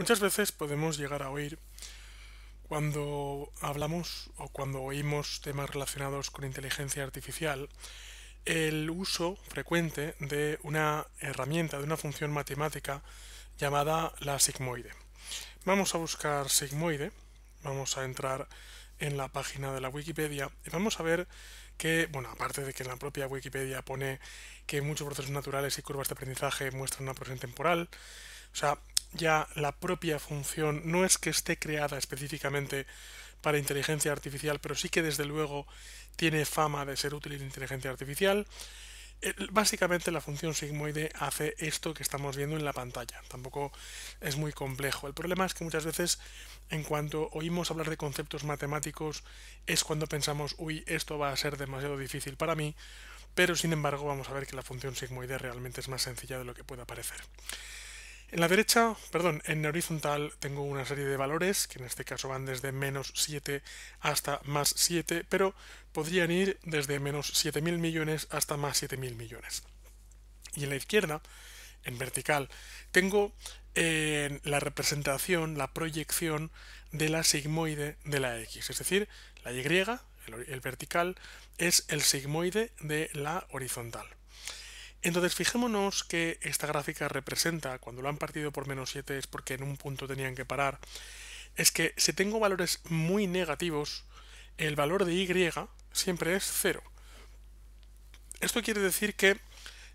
Muchas veces podemos llegar a oír cuando hablamos o cuando oímos temas relacionados con inteligencia artificial, el uso frecuente de una herramienta, de una función matemática llamada la sigmoide. Vamos a buscar sigmoide, vamos a entrar en la página de la Wikipedia y vamos a ver que, bueno, aparte de que en la propia Wikipedia pone que muchos procesos naturales y curvas de aprendizaje muestran una progresión temporal, o sea, ya la propia función no es que esté creada específicamente para inteligencia artificial, pero sí que desde luego tiene fama de ser útil en inteligencia artificial. Eh, básicamente la función sigmoide hace esto que estamos viendo en la pantalla. Tampoco es muy complejo. El problema es que muchas veces en cuanto oímos hablar de conceptos matemáticos es cuando pensamos, uy, esto va a ser demasiado difícil para mí, pero sin embargo vamos a ver que la función sigmoide realmente es más sencilla de lo que pueda parecer. En la derecha, perdón, en horizontal tengo una serie de valores, que en este caso van desde menos 7 hasta más 7, pero podrían ir desde menos 7.000 millones hasta más 7.000 millones. Y en la izquierda, en vertical, tengo eh, la representación, la proyección de la sigmoide de la X, es decir, la Y, el vertical, es el sigmoide de la horizontal. Entonces fijémonos que esta gráfica representa, cuando lo han partido por menos 7 es porque en un punto tenían que parar, es que si tengo valores muy negativos, el valor de y siempre es 0. Esto quiere decir que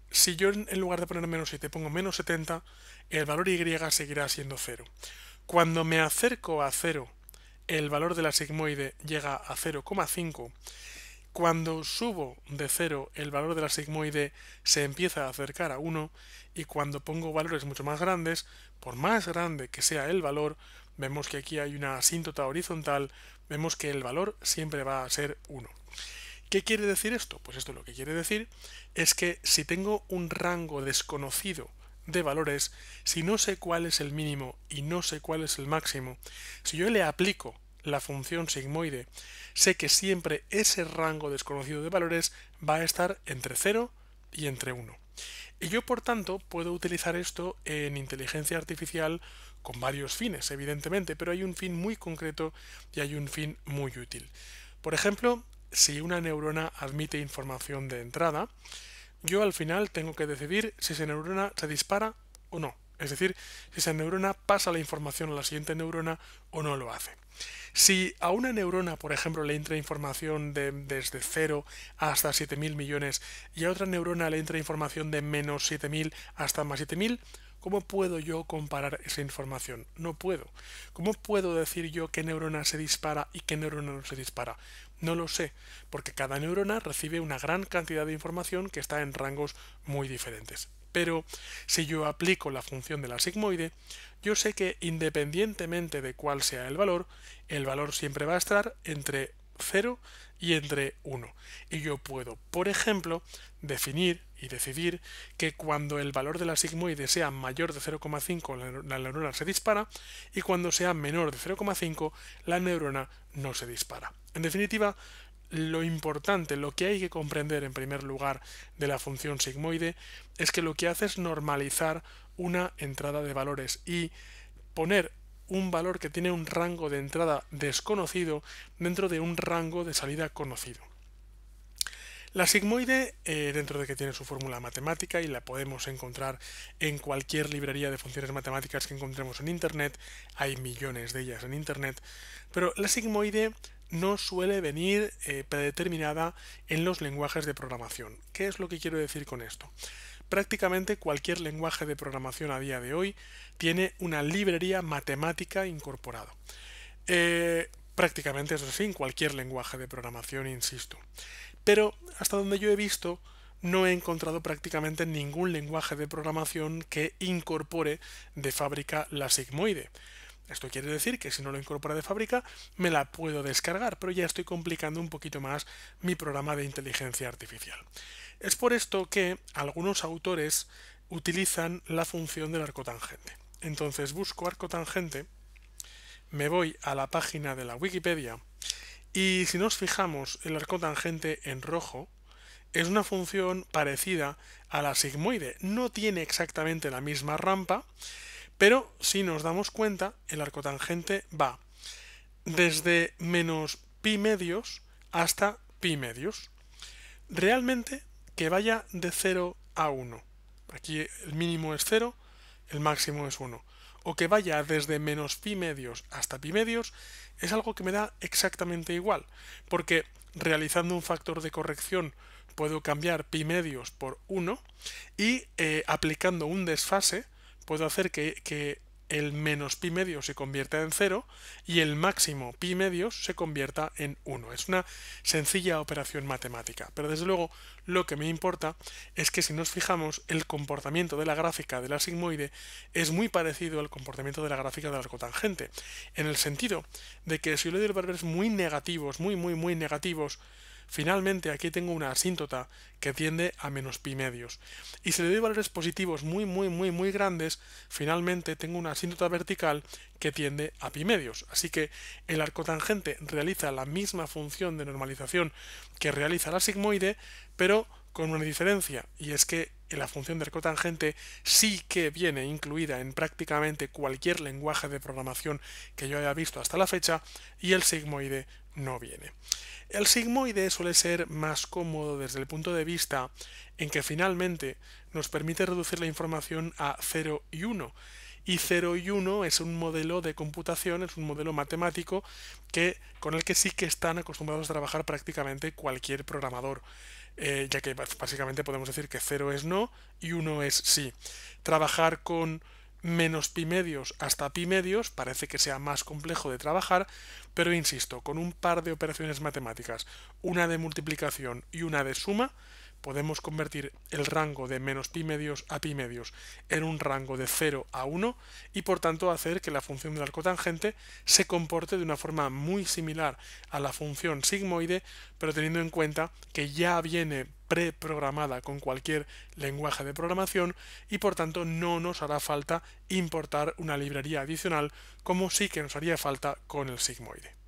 si yo en lugar de poner menos 7 pongo menos 70, el valor y seguirá siendo 0. Cuando me acerco a 0, el valor de la sigmoide llega a 0,5 cuando subo de 0 el valor de la sigmoide se empieza a acercar a 1 y cuando pongo valores mucho más grandes, por más grande que sea el valor, vemos que aquí hay una asíntota horizontal, vemos que el valor siempre va a ser 1. ¿Qué quiere decir esto? Pues esto lo que quiere decir es que si tengo un rango desconocido de valores, si no sé cuál es el mínimo y no sé cuál es el máximo, si yo le aplico la función sigmoide, sé que siempre ese rango desconocido de valores va a estar entre 0 y entre 1. Y yo, por tanto, puedo utilizar esto en inteligencia artificial con varios fines, evidentemente, pero hay un fin muy concreto y hay un fin muy útil. Por ejemplo, si una neurona admite información de entrada, yo al final tengo que decidir si esa neurona se dispara o no. Es decir, si esa neurona pasa la información a la siguiente neurona o no lo hace. Si a una neurona, por ejemplo, le entra información desde 0 hasta 7.000 millones y a otra neurona le entra información de menos 7.000 hasta más 7.000, ¿cómo puedo yo comparar esa información? No puedo. ¿Cómo puedo decir yo qué neurona se dispara y qué neurona no se dispara? No lo sé, porque cada neurona recibe una gran cantidad de información que está en rangos muy diferentes. Pero si yo aplico la función de la sigmoide, yo sé que independientemente de cuál sea el valor, el valor siempre va a estar entre 0 y entre 1. Y yo puedo, por ejemplo, definir y decidir que cuando el valor de la sigmoide sea mayor de 0,5 la neurona se dispara y cuando sea menor de 0,5 la neurona no se dispara. En definitiva, lo importante, lo que hay que comprender en primer lugar de la función sigmoide es que lo que hace es normalizar una entrada de valores y poner un valor que tiene un rango de entrada desconocido dentro de un rango de salida conocido. La sigmoide, eh, dentro de que tiene su fórmula matemática y la podemos encontrar en cualquier librería de funciones matemáticas que encontremos en Internet, hay millones de ellas en Internet, pero la sigmoide no suele venir eh, predeterminada en los lenguajes de programación. ¿Qué es lo que quiero decir con esto? Prácticamente cualquier lenguaje de programación a día de hoy tiene una librería matemática incorporada. Eh, prácticamente es así cualquier lenguaje de programación, insisto. Pero hasta donde yo he visto, no he encontrado prácticamente ningún lenguaje de programación que incorpore de fábrica la sigmoide. Esto quiere decir que si no lo incorpora de fábrica, me la puedo descargar, pero ya estoy complicando un poquito más mi programa de inteligencia artificial. Es por esto que algunos autores utilizan la función del arco tangente. Entonces busco arco tangente, me voy a la página de la Wikipedia y si nos fijamos el arco tangente en rojo, es una función parecida a la sigmoide. No tiene exactamente la misma rampa, pero si nos damos cuenta, el arco tangente va desde menos pi medios hasta pi medios. Realmente que vaya de 0 a 1. Aquí el mínimo es 0, el máximo es 1. O que vaya desde menos pi medios hasta pi medios es algo que me da exactamente igual, porque realizando un factor de corrección puedo cambiar pi medios por 1 y eh, aplicando un desfase puedo hacer que, el menos pi medio se convierta en 0 y el máximo pi medio se convierta en 1. Es una sencilla operación matemática, pero desde luego lo que me importa es que si nos fijamos el comportamiento de la gráfica de la sigmoide es muy parecido al comportamiento de la gráfica del la cotangente, en el sentido de que si yo le doy valores muy negativos, muy muy muy negativos, Finalmente, aquí tengo una asíntota que tiende a menos pi medios. Y si le doy valores positivos muy, muy, muy, muy grandes, finalmente tengo una asíntota vertical que tiende a pi medios. Así que el arcotangente realiza la misma función de normalización que realiza la sigmoide, pero con una diferencia, y es que la función de cotangente sí que viene incluida en prácticamente cualquier lenguaje de programación que yo haya visto hasta la fecha, y el sigmoide no viene. El sigmoide suele ser más cómodo desde el punto de vista en que finalmente nos permite reducir la información a 0 y 1. Y 0 y 1 es un modelo de computación, es un modelo matemático que, con el que sí que están acostumbrados a trabajar prácticamente cualquier programador. Eh, ya que básicamente podemos decir que 0 es no y 1 es sí. Trabajar con menos pi medios hasta pi medios parece que sea más complejo de trabajar, pero insisto, con un par de operaciones matemáticas, una de multiplicación y una de suma, podemos convertir el rango de menos pi medios a pi medios en un rango de 0 a 1 y por tanto hacer que la función del arco se comporte de una forma muy similar a la función sigmoide, pero teniendo en cuenta que ya viene preprogramada con cualquier lenguaje de programación y por tanto no nos hará falta importar una librería adicional como sí que nos haría falta con el sigmoide.